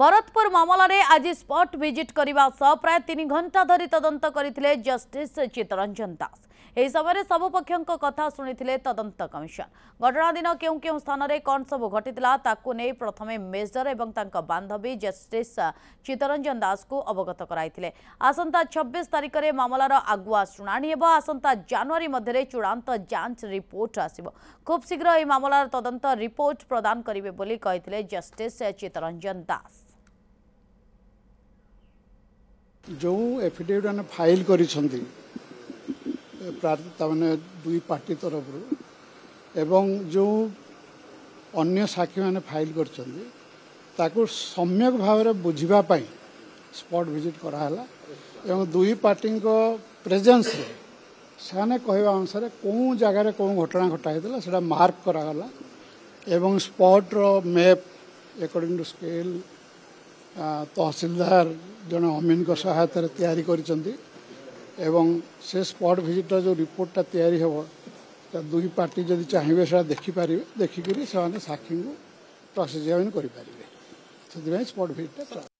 ଭରତପୁର ମାମଲାରେ ଆଜି spot visit କରିବା ସହ ପ୍ରାୟ ତିନି ଘଣ୍ଟା ଧରି ତଦନ୍ତ କରିଥିଲେ ଜଷ୍ଟିସ୍ ଚିତ୍ତରଞ୍ଜନ ଦାସ ଏହି ସମୟରେ ସବୁ ପକ୍ଷଙ୍କ କଥା ଶୁଣିଥିଲେ ତଦନ୍ତ କମିଶନ ଘଟଣା ଦିନ କେଉଁ କେଉଁ ସ୍ଥାନରେ କ'ଣ ସବୁ ଘଟିଥିଲା ତାକୁ ନେଇ ପ୍ରଥମେ ମେଜର ଏବଂ ତାଙ୍କ ବାନ୍ଧବୀ ଜଷ୍ଟିସ୍ ଚିତ୍ତରଞ୍ଜନ ଦାସଙ୍କୁ ଅବଗତ କରାଇଥିଲେ ଆସନ୍ତା ଛବିଶ ତାରିଖରେ ମାମଲାର ଆଗୁଆ ଶୁଣାଣି ହେବ ଆସନ୍ତା ଜାନୁଆରୀ ମଧ୍ୟରେ ଚୂଡ଼ାନ୍ତ ଯାଞ୍ଚ ରିପୋର୍ଟ ଆସିବ ଖୁବ୍ ଶୀଘ୍ର ଏହି ମାମଲାର ତଦନ୍ତ ରିପୋର୍ଟ ପ୍ରଦାନ କରିବେ ବୋଲି କହିଥିଲେ ଜଷ୍ଟିସ୍ ଚିତ୍ତରଞ୍ଜନ ଦାସ ଯେଉଁ ଏଫିଡେଭିଟ୍ ମାନେ ଫାଇଲ୍ କରିଛନ୍ତି ତାମାନେ ଦୁଇ ପାର୍ଟି ତରଫରୁ ଏବଂ ଯେଉଁ ଅନ୍ୟ ସାକ୍ଷୀମାନେ ଫାଇଲ୍ କରିଛନ୍ତି ତାକୁ ସମ୍ୟକ ଭାବରେ ବୁଝିବା ପାଇଁ ସ୍ପଟ୍ ଭିଜିଟ୍ କରାହେଲା ଏବଂ ଦୁଇ ପାର୍ଟିଙ୍କ ପ୍ରେଜେନ୍ସରେ ସେମାନେ କହିବା ଅନୁସାରେ କେଉଁ ଜାଗାରେ କେଉଁ ଘଟଣା ଘଟା ହେଇଥିଲା ସେଇଟା ମାର୍କ କରାଗଲା ଏବଂ ସ୍ପଟ୍ର map according to scale tehsildar ଜଣେ ଅମିନଙ୍କ ସହାୟତାରେ ତିଆରି କରିଛନ୍ତି ଏବଂ ସେ ସ୍ପଟ୍ ଭିଜିଟ୍ର ଯେଉଁ ରିପୋର୍ଟଟା ତିଆରି ହେବ ଦୁଇ ପାର୍ଟି ଯଦି ଚାହିଁବେ ସେଟା ଦେଖିପାରିବେ ଦେଖିକରି ସେମାନେ ସାକ୍ଷୀଙ୍କୁ ପ୍ରସେସ୍ କରିପାରିବେ ସେଥିପାଇଁ ସ୍ପଟ୍ ଭିଜିଟ୍ଟା